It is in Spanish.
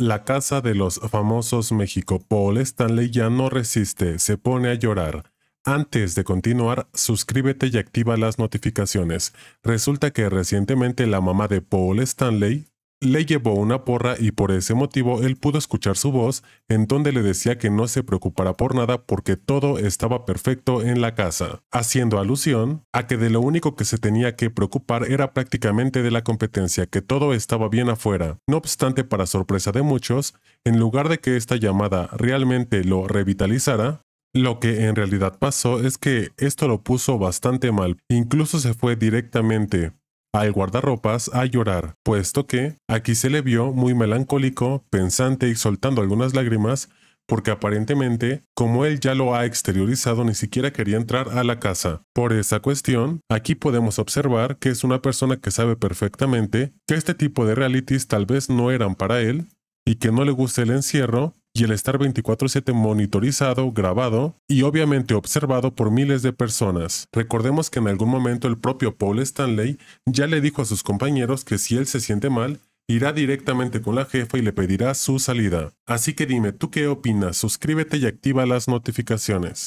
La casa de los famosos México Paul Stanley ya no resiste, se pone a llorar. Antes de continuar, suscríbete y activa las notificaciones. Resulta que recientemente la mamá de Paul Stanley le llevó una porra y por ese motivo él pudo escuchar su voz en donde le decía que no se preocupara por nada porque todo estaba perfecto en la casa, haciendo alusión a que de lo único que se tenía que preocupar era prácticamente de la competencia, que todo estaba bien afuera. No obstante, para sorpresa de muchos, en lugar de que esta llamada realmente lo revitalizara, lo que en realidad pasó es que esto lo puso bastante mal, incluso se fue directamente al guardarropas a llorar, puesto que aquí se le vio muy melancólico, pensante y soltando algunas lágrimas, porque aparentemente, como él ya lo ha exteriorizado, ni siquiera quería entrar a la casa. Por esa cuestión, aquí podemos observar que es una persona que sabe perfectamente que este tipo de realities tal vez no eran para él y que no le gusta el encierro, y el estar 24/7 monitorizado, grabado y obviamente observado por miles de personas. Recordemos que en algún momento el propio Paul Stanley ya le dijo a sus compañeros que si él se siente mal, irá directamente con la jefa y le pedirá su salida. Así que dime, ¿tú qué opinas? Suscríbete y activa las notificaciones.